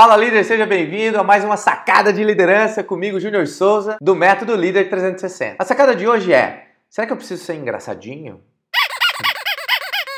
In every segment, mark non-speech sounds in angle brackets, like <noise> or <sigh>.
Fala líder, seja bem-vindo a mais uma sacada de liderança comigo, Júnior Souza, do Método Líder 360. A sacada de hoje é: será que eu preciso ser engraçadinho?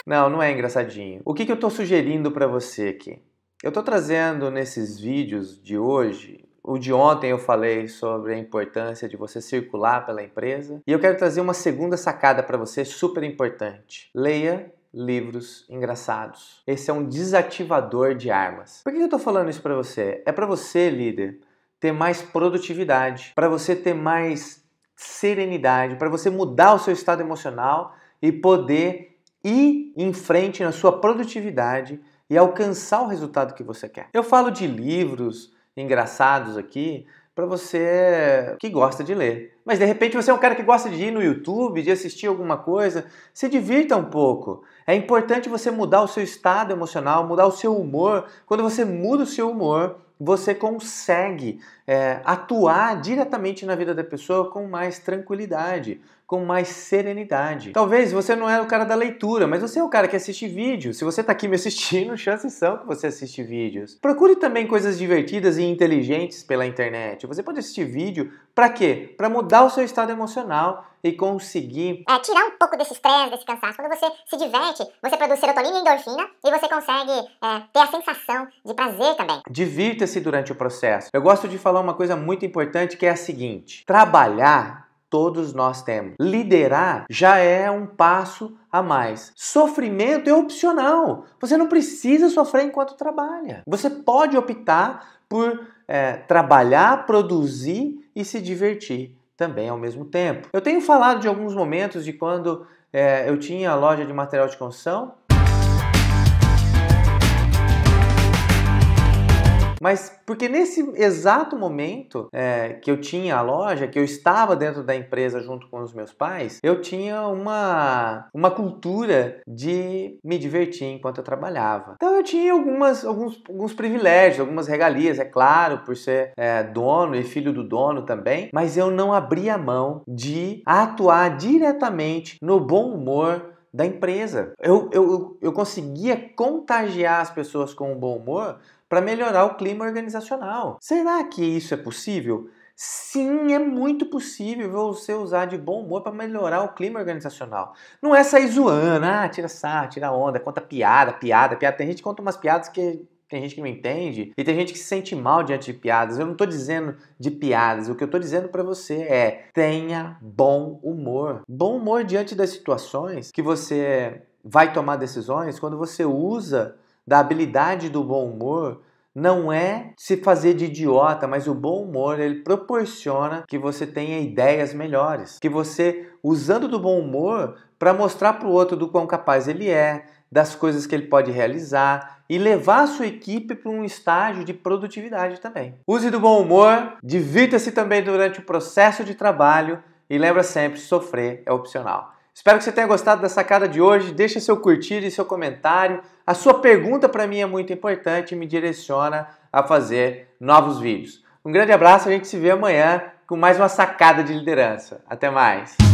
Não, não é engraçadinho. O que, que eu estou sugerindo para você aqui? Eu estou trazendo nesses vídeos de hoje o de ontem eu falei sobre a importância de você circular pela empresa e eu quero trazer uma segunda sacada para você super importante. Leia livros engraçados. Esse é um desativador de armas. Por que eu estou falando isso para você? É para você, líder, ter mais produtividade, para você ter mais serenidade, para você mudar o seu estado emocional e poder ir em frente na sua produtividade e alcançar o resultado que você quer. Eu falo de livros engraçados aqui, para você eh, que gosta de ler. Mas de repente você é um cara que gosta de ir no YouTube, de assistir alguma coisa, se divirta um pouco. É importante você mudar o seu estado emocional, mudar o seu humor. Quando você muda o seu humor, você consegue é, atuar diretamente na vida da pessoa com mais tranquilidade, com mais serenidade. Talvez você não é o cara da leitura, mas você é o cara que assiste vídeos. Se você está aqui me assistindo, <laughs> chances são que você assiste vídeos. Procure também coisas divertidas e inteligentes pela internet. Você pode assistir vídeo para quê? Para mudar o seu estado emocional e conseguir é, tirar um pouco desse estresse, desse cansaço. Quando você se diverte, você produz serotonina e endorfina e você consegue é, ter a sensação de prazer também. Divirta-se durante o processo. Eu gosto de falar falou uma coisa muito importante que é a seguinte: trabalhar todos nós temos. Liderar já é um passo a mais. Sofrimento é opcional. Você não precisa sofrer enquanto trabalha. Você pode optar por é, trabalhar, produzir e se divertir também ao mesmo tempo. Eu tenho falado de alguns momentos de quando é, eu tinha a loja de material de construção Mas porque nesse exato momento é, que eu tinha a loja, que eu estava dentro da empresa junto com os meus pais, eu tinha uma, uma cultura de me divertir enquanto eu trabalhava. Então eu tinha algumas, alguns, alguns privilégios, algumas regalias, é claro, por ser é, dono e filho do dono também, mas eu não abria mão de atuar diretamente no bom humor da empresa. Eu, eu, eu conseguia contagiar as pessoas com um bom humor para melhorar o clima organizacional. Será que isso é possível? Sim, é muito possível você usar de bom humor para melhorar o clima organizacional. Não é sair zoando, ah, tira sarro, tira onda, conta piada, piada, piada. Tem gente que conta umas piadas que tem gente que não entende e tem gente que se sente mal diante de piadas. Eu não estou dizendo de piadas, o que eu estou dizendo para você é tenha bom humor. Bom humor diante das situações que você vai tomar decisões quando você usa da habilidade do bom humor não é se fazer de idiota, mas o bom humor ele proporciona que você tenha ideias melhores, que você usando do bom humor para mostrar para o outro do quão capaz ele é, das coisas que ele pode realizar e levar a sua equipe para um estágio de produtividade também. Use do bom humor, divirta-se também durante o processo de trabalho e lembra sempre sofrer é opcional. Espero que você tenha gostado da sacada de hoje. Deixa seu curtir e seu comentário. A sua pergunta para mim é muito importante e me direciona a fazer novos vídeos. Um grande abraço, a gente se vê amanhã com mais uma sacada de liderança. Até mais!